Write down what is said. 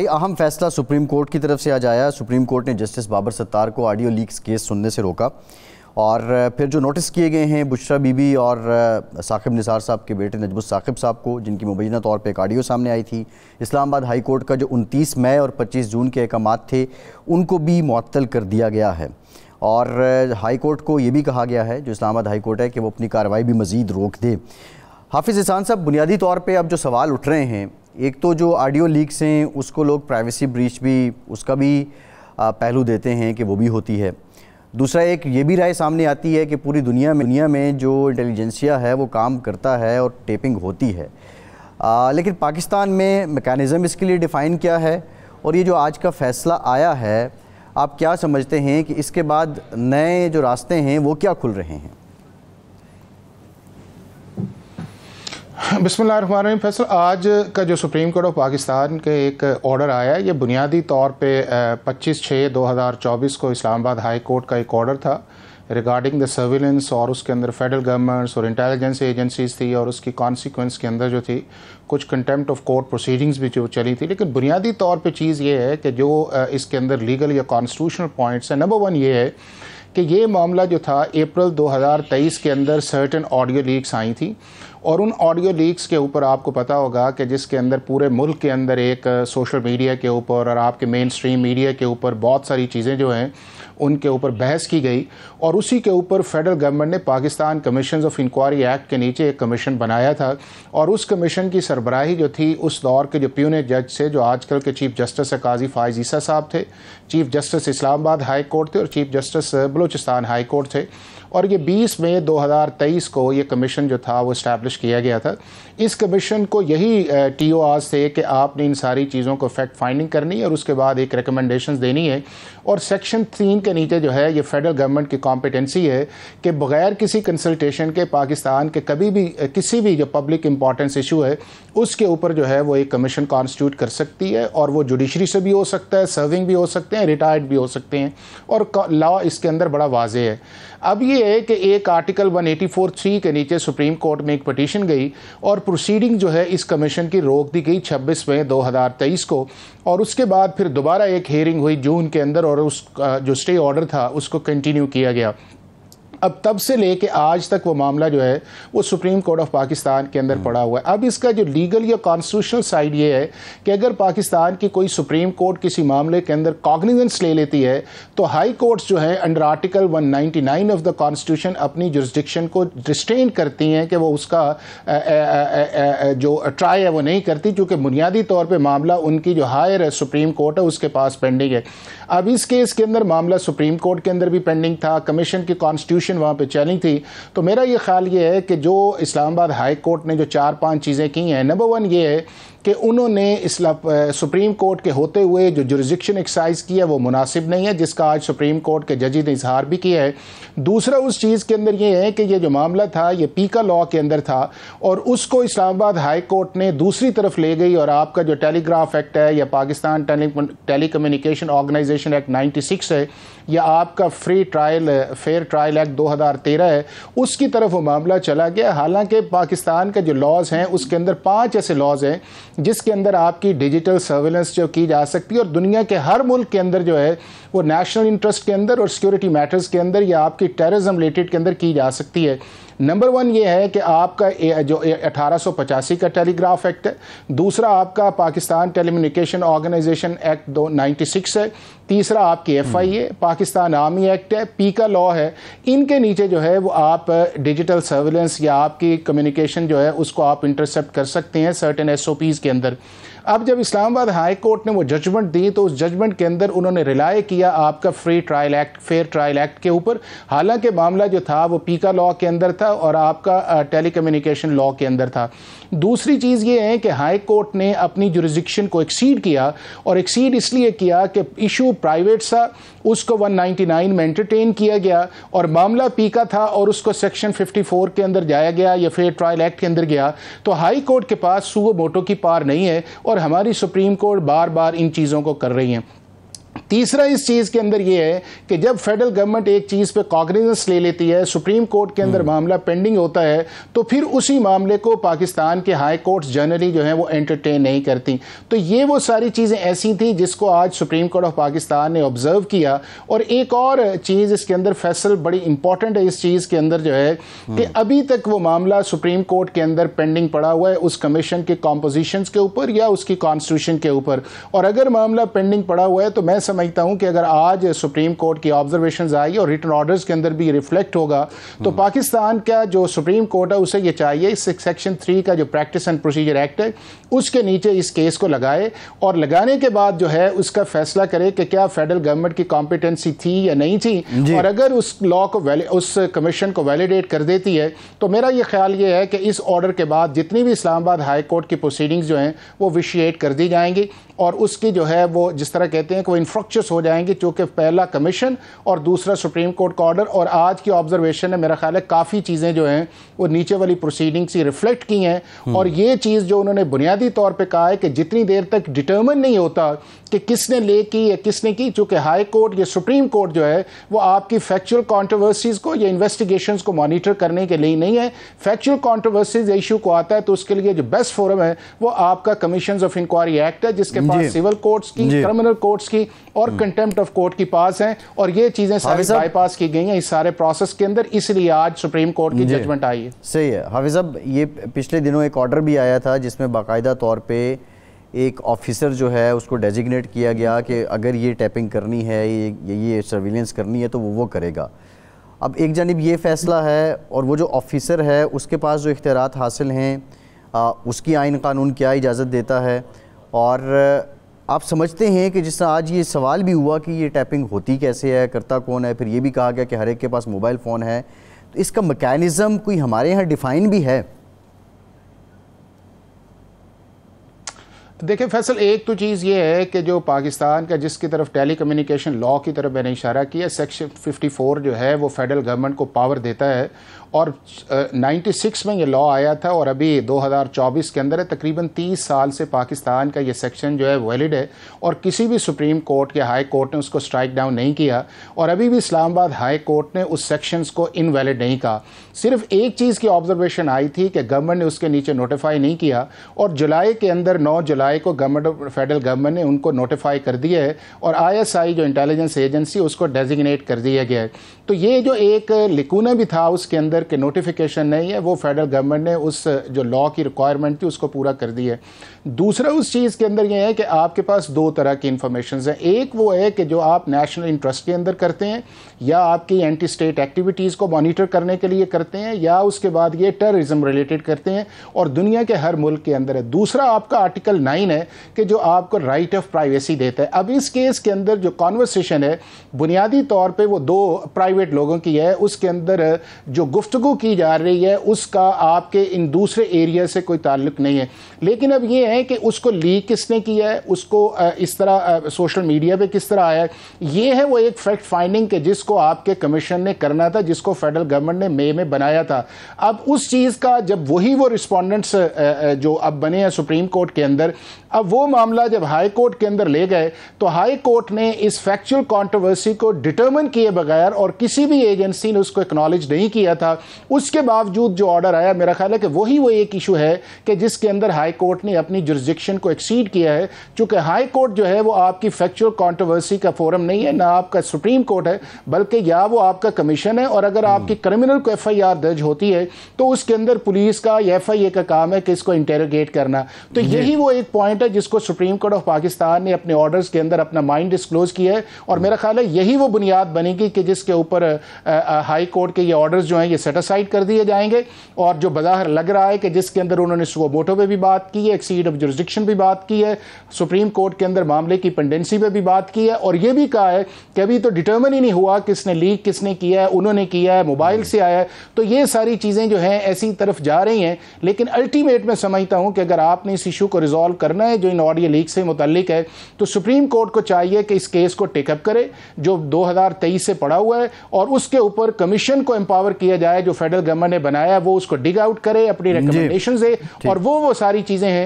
अहम फैसला supreme court की तरफ से आज आया सुप्रीम कोर्ट ने जस्टिस बाबर सत्तार को ऑडियो लीक्स केस सुनने से रोका और फिर जो नोटिस किए गए हैं बुशरा बीबी और साकिब निसार साहब के बेटे नजबुल साकिब साहब को जिनकी मुबैना तौर पर एक ऑडियो सामने आई थी इस्लामाबाद हाई कोर्ट का जो 29 मई और 25 जून के अहकाम थे उनको भी मअतल कर दिया गया है और हाई कोर्ट को ये भी कहा गया है जो इस्लामाबाद हाई कोर्ट है कि वो अपनी कार्रवाई भी मज़ीद रोक दे हाफिज़ इसान साहब बुनियादी तौर पर अब जो सवाल उठ रहे हैं एक तो जो ऑडियो लीक्स हैं उसको लोग प्राइवेसी ब्रीच भी उसका भी पहलू देते हैं कि वो भी होती है दूसरा एक ये भी राय सामने आती है कि पूरी दुनिया में दुनिया में जो इंटेलिजेंसिया है वो काम करता है और टेपिंग होती है आ, लेकिन पाकिस्तान में मेकानिज़म इसके लिए डिफ़ाइन क्या है और ये जो आज का फ़ैसला आया है आप क्या समझते हैं कि इसके बाद नए जो रास्ते हैं वो क्या खुल रहे हैं बसमान फैसल आज का जो सुप्रीम कोर्ट ऑफ पाकिस्तान के एक ऑर्डर आया है ये बुनियादी तौर पे 25 छः 2024 को इस्लामाबाद हाई कोर्ट का एक ऑर्डर था रिगार्डिंग द सर्विलेंस और उसके अंदर फेडरल गवर्नमेंट्स और इंटेलिजेंस एजेंसीज थी और उसकी कॉन्सिक्वेंस के अंदर जो थी कुछ कंटेम्प्ट ऑफ कोर्ट प्रोसीडिंग्स भी जो चली थी लेकिन बुनियादी तौर पे चीज़ ये है कि जो इसके अंदर लीगल या कॉन्स्टिट्यूशनल पॉइंट्स हैं नंबर वन ये है कि ये मामला जो था अप्रैल 2023 के अंदर सर्टन ऑडियो लीक्स आई थी और उन ऑडियो लीक्स के ऊपर आपको पता होगा कि जिसके अंदर पूरे मुल्क के अंदर एक सोशल uh, मीडिया के ऊपर और आपके मेन स्ट्रीम मीडिया के ऊपर बहुत सारी चीज़ें जो हैं उनके ऊपर बहस की गई और उसी के ऊपर फेडरल गवर्नमेंट ने Pakistan commission of inquiry act के नीचे एक कमीशन बनाया था और उस कमीशन की सरबराही जो थी उस दौर के जो प्यूने जज से जो आजकल के चीफ जस्टिस काजी फायज ईसा साहब थे chief justice Islamabad high court थे और chief justice Balochistan high court थे और ये 20 मई 2023 को ये कमीशन जो था वो इस्टेब्लिश किया गया था इस कमीशन को यही टी ओ आज थे कि आपने इन सारी चीज़ों को फैक्ट फाइंडिंग करनी है और उसके बाद एक रिकमेंडेशन देनी है और सेक्शन तीन के के नीचे जो है ये फेडरल गवर्नमेंट की कॉम्पिटेंसी है कि बगैर किसी कंसल्टेशन के पाकिस्तान के कभी भी किसी भी जो पब्लिक इंपॉर्टेंस इशू है उसके ऊपर जो है वो एक कमीशन कॉन्स्टिट्यूट कर सकती है और वो जुडिशरी से भी हो सकता है सर्विंग भी हो सकते हैं रिटायर्ड भी हो सकते हैं और लॉ इसके अंदर बड़ा वाजे है अब ये है कि एक आर्टिकल 184 थ्री के नीचे सुप्रीम कोर्ट में एक पटिशन गई और प्रोसीडिंग जो है इस कमीशन की रोक दी गई छब्बीस मई 2023 को और उसके बाद फिर दोबारा एक हेयरिंग हुई जून के अंदर और उस जो स्टे ऑर्डर था उसको कंटिन्यू किया गया अब तब से लेके आज तक वो मामला जो है वो सुप्रीम कोर्ट ऑफ पाकिस्तान के अंदर पड़ा हुआ है अब इसका जो लीगल या कॉन्स्टिट्यूशनल साइड ये है कि अगर पाकिस्तान की कोई सुप्रीम कोर्ट किसी मामले के अंदर कॉग्निजेंस ले लेती है तो हाई कोर्ट्स जो है under article 199 of the constitution अपनी जुरिस्डिक्शन को रिस्टेन करती हैं कि वो उसका जो ट्राई है वो नहीं करती चूँकि बुनियादी तौर पर मामला उनकी जो हायर है सुप्रीम कोर्ट है उसके पास पेंडिंग है अब इस केस के अंदर मामला सुप्रीम कोर्ट के अंदर भी पेंडिंग था कमीशन की कॉन्स्टिट्यूशन सिचुएशन वहाँ पे चैलेंज थी तो मेरा ये ख्याल ये है कि जो इस्लामाबाद हाई कोर्ट ने जो चार पांच चीज़ें की हैं नंबर वन ये है कि उन्होंने इस्ला सुप्रीम कोर्ट के होते हुए जो जुरिजिक्शन एक्साइज की है वो मुनासिब नहीं है जिसका आज सुप्रीम कोर्ट के जजी ने इजहार भी किया है दूसरा उस चीज़ के अंदर ये है कि ये जो मामला था ये पीका लॉ के अंदर था और उसको इस्लामाबाद हाई कोर्ट ने दूसरी तरफ ले गई और आपका जो टेलीग्राफ एक्ट है या Pakistan telecommunication organisation act ninety six है या आपका free trial fair trial act दो हज़ार तेरह है उसकी तरफ वो मामला चला गया हालांकि पाकिस्तान के जो लॉज हैं उसके अंदर पाँच ऐसे लॉज हैं जिसके अंदर आपकी डिजिटल सर्वेलेंस जो की जा सकती है और दुनिया के हर मुल्क के अंदर जो है वो नेशनल इंटरेस्ट के अंदर और सिक्योरिटी मैटर्स के अंदर या आपकी टेररिज्म रिलेटेड के अंदर की जा सकती है नंबर वन ये है कि आपका जो अठारह का टेलीग्राफ एक्ट है दूसरा आपका पाकिस्तान टेलीम्यूनिकेशन ऑर्गेनाइजेशन एक्ट दो है तीसरा आपकी हम्म। F I A Pakistan army act है पी का लॉ है इनके नीचे जो है वो आप डिजिटल सर्विलेंस या आपकी कम्युनिकेशन जो है उसको आप इंटरसेप्ट कर सकते हैं सर्टेन एस के अंदर अब जब इस्लामाबाद हाई कोर्ट ने वो जजमेंट दी तो उस जजमेंट के अंदर उन्होंने रिलाय किया आपका free trial act fair trial act के ऊपर हालांकि मामला जो था वो पीका लॉ के अंदर था और आपका टेली कम्युनिकेशन लॉ के अंदर था दूसरी चीज़ ये है कि हाई कोर्ट ने अपनी जुरिस्डिक्शन को एक्सीड किया और एक्सीड इसलिए किया कि इशू प्राइवेट सा उसको 199 में एंटरटेन किया गया और मामला पीका था और उसको सेक्शन 54 के अंदर जाया गया या फिर ट्रायल एक्ट के अंदर गया तो हाई कोर्ट के पास सुबह मोटो की पार नहीं है और और हमारी सुप्रीम कोर्ट बार बार इन चीज़ों को कर रही हैं तीसरा इस चीज़ के अंदर यह है कि जब फेडरल गवर्नमेंट एक चीज़ पे कॉग्निजेंस ले लेती है सुप्रीम कोर्ट के अंदर हम्म। मामला पेंडिंग होता है तो फिर उसी मामले को पाकिस्तान के हाई कोर्ट जनरली जो है वो एंटरटेन नहीं करती तो ये वो सारी चीज़ें ऐसी थी जिसको आज सुप्रीम कोर्ट ऑफ पाकिस्तान ने ऑब्ज़र्व किया और एक और चीज़ इसके अंदर फैसल बड़ी इंपॉर्टेंट है इस चीज़ के अंदर जो है हम्म। कि अभी तक वो मामला सुप्रीम कोर्ट के अंदर पेंडिंग पड़ा हुआ है उस कमीशन के कॉम्पोजिशन के ऊपर या उसकी कॉन्स्टिट्यूशन के ऊपर और अगर मामला पेंडिंग पड़ा हुआ है तो मैं समझ समझता हूँ कि अगर आज सुप्रीम कोर्ट की ऑब्जर्वेशन आएगी और रिटर्न ऑर्डर्स के अंदर भी रिफ्लेक्ट होगा तो हम्म। पाकिस्तान का जो सुप्रीम कोर्ट है उसे ये चाहिए इस सेक्शन थ्री का जो प्रैक्टिस एंड प्रोसीजर एक्ट है उसके नीचे इस केस को लगाए और लगाने के बाद जो है उसका फैसला करे कि क्या फेडरल गवर्नमेंट की कॉम्पिटेंसी थी या नहीं थी और अगर उस लॉ को उस कमीशन को वैलिडेट कर देती है तो मेरा ये ख्याल ये है कि इस ऑर्डर के बाद जितनी भी इस्लामाबाद हाई कोर्ट की प्रोसीडिंग्स जो हैं वो विशिएट कर दी जाएंगी और उसकी जो है वो जिस तरह कहते हैं कि वो इंफ्रा स्ट्रक्चर्स हो जाएंगे क्योंकि पहला कमीशन और दूसरा सुप्रीम कोर्ट का ऑर्डर और आज की ऑब्जर्वेशन ने मेरा ख्याल है काफ़ी चीज़ें जो हैं वो नीचे वाली प्रोसीडिंग्स ही रिफ्लेक्ट की हैं हम्म। और ये चीज़ जो उन्होंने बुनियादी तौर पर कहा है कि जितनी देर तक डिटर्मन नहीं होता कि किसने ले की या किसने की चूँकि हाई कोर्ट या सुप्रीम कोर्ट जो है वो आपकी फैक्चुअल कॉन्ट्रोवर्सीज़ को या इन्वेस्टिगेशन को मॉनिटर करने के लिए नहीं है फैक्चुअल कॉन्ट्रोवर्सीज इशू को आता है तो उसके लिए जो बेस्ट फोरम है वो आपका कमीशन ऑफ इंक्वायरी एक्ट है जिसके पास सिविल कोर्ट्स की क्रिमिनल कोर्ट्स की और कंटेम्प्ट ऑफ कोर्ट की पास हैं और ये चीज़ें सारी बाईपास की गई हैं इस सारे प्रोसेस के अंदर इसलिए आज सुप्रीम कोर्ट की जजमेंट आई है सही है हाफिज साहब ये पिछले दिनों एक ऑर्डर भी आया था जिसमें बाकायदा तौर पर एक ऑफिसर जो है उसको डेजिग्नेट किया गया कि अगर ये टैपिंग करनी है ये ये सर्विलेंस करनी है तो वो वो करेगा अब एक जानब ये फ़ैसला है और वो जो ऑफिसर है उसके पास जो इख्तियार हासिल हैं उसकी आइन कानून क्या इजाज़त देता है और आप समझते हैं कि जिस तरह आज ये सवाल भी हुआ कि ये टैपिंग होती कैसे है करता कौन है फिर ये भी कहा गया कि हर एक के पास मोबाइल फ़ोन है तो इसका मकैनिज़म कोई हमारे यहाँ डिफ़ाइन भी है तो देखिए फैसल एक तो चीज़ ये है कि जो पाकिस्तान का जिसकी तरफ टेली कम्युनिकेशन लॉ की तरफ मैंने इशारा किया सेक्शन 54 जो है वो फेडरल गवर्नमेंट को पावर देता है और 96 में ये लॉ आया था और अभी 2024 के अंदर है तकरीबन 30 साल से पाकिस्तान का ये सेक्शन जो है वैलिड है और किसी भी सुप्रीम कोर्ट या हाई कोर्ट ने उसको स्ट्राइक डाउन नहीं किया और अभी भी इस्लामाबाद हाई कोर्ट ने उस सेक्शंस को इनवैलिड नहीं कहा सिर्फ एक चीज़ की ऑब्जर्वेशन आई थी कि गवर्नमेंट ने उसके नीचे नोटिफाई नहीं किया और जुलाई के अंदर नौ जुलाई आई को गवर्नमेंट फेडरल गवर्नमेंट ने उनको नोटिफाई कर दिया है और आईएसआई जो इंटेलिजेंस एजेंसी उसको डेजिग्नेट कर दिया गया है तो ये जो एक लिकूना भी था उसके अंदर के नोटिफिकेशन नहीं है वो फेडरल गवर्नमेंट ने उस जो लॉ की रिक्वायरमेंट थी उसको पूरा कर दिया है दूसरा उस चीज़ के अंदर ये है कि आपके पास दो तरह की इंफॉर्मेशन हैं एक वो है कि जो आप नेशनल इंटरेस्ट के अंदर करते हैं या आपकी एंटी स्टेट एक्टिविटीज़ को मॉनिटर करने के लिए करते हैं या उसके बाद ये टेररिज्म रिलेटेड करते हैं और दुनिया के हर मुल्क के अंदर है दूसरा आपका आर्टिकल नाइन है कि जो आपको राइट ऑफ प्राइवेसी देता है अब इस केस के अंदर जो कॉन्वर्सेशन है बुनियादी तौर पे वो दो प्राइवेट लोगों की है उसके अंदर जो गुफ्तगु की जा रही है उसका आपके इन दूसरे एरिया से कोई ताल्लुक नहीं है लेकिन अब ये है कि उसको लीक किसने किया है उसको इस तरह सोशल मीडिया पर किस तरह आया है ये है वो एक फैक्ट फाइंडिंग के जिसको आपके कमीशन ने करना था जिसको फेडरल गवर्नमेंट ने मे में बनाया था अब उस चीज़ का जब वही वो रिस्पॉन्डेंट्स जो अब बने हैं सुप्रीम कोर्ट के अंदर अब वो मामला जब हाई कोर्ट के अंदर ले गए तो हाई कोर्ट ने इस फैक्चुअल कंट्रोवर्सी को डिटरमिन किए बगैर और किसी भी एजेंसी ने उसको एक्नॉलेज नहीं किया था उसके बावजूद जो ऑर्डर आया मेरा ख्याल है कि वही वो एक इशू है कि जिसके अंदर हाई कोर्ट ने अपनी जुरिस्डिक्शन को एक्सीड किया है चूँकि हाई कोर्ट जो है वो आपकी फैक्चुअल कॉन्ट्रोवर्सी का फोरम नहीं है ना आपका सुप्रीम कोर्ट है बल्कि या वो आपका कमीशन है और अगर आपकी क्रिमिनल को एफ दर्ज होती है तो उसके अंदर पुलिस का या एफ का काम है कि इसको इंटेरोगेट करना तो यही वो एक पॉइंट है जिसको सुप्रीम कोर्ट ऑफ पाकिस्तान ने अपने ऑर्डर्स के अंदर अपना माइंड डिस्क्लोज किया है और मेरा ख्याल है यही वो बुनियाद बनेगी कि जिसके ऊपर हाई कोर्ट के ये ऑर्डर्स जो हैं ये सेटिसाइड कर दिए जाएंगे और जो बज़ाहिर लग रहा है कि जिसके अंदर उन्होंने सुबह मोटो पर भी बात की है एक्सीड ऑफ जुरिस्डिक्शन भी बात की है सुप्रीम कोर्ट के अंदर मामले की पेंडेंसी पर भी बात की है और ये भी कहा है कि अभी तो डिटर्मन ही नहीं हुआ किसने लीक किसने किया है उन्होंने किया है मोबाइल से आया है तो ये सारी चीज़ें जो हैं ऐसी तरफ जा रही हैं लेकिन अल्टीमेट में समझता हूँ कि अगर आपने इस इशू को रिजॉल्व करना है जो इन ऑडियो लीक से मुतलिक है तो सुप्रीम कोर्ट को चाहिए कि इस केस को टेकअप करे जो 2023 से पड़ा हुआ है और उसके ऊपर कमीशन को एम्पावर किया जाए जो फेडरल गवर्नमेंट ने बनाया वो उसको डिग आउट करे अपनी रिकमेंडेशन दे और वो वो सारी चीज़ें हैं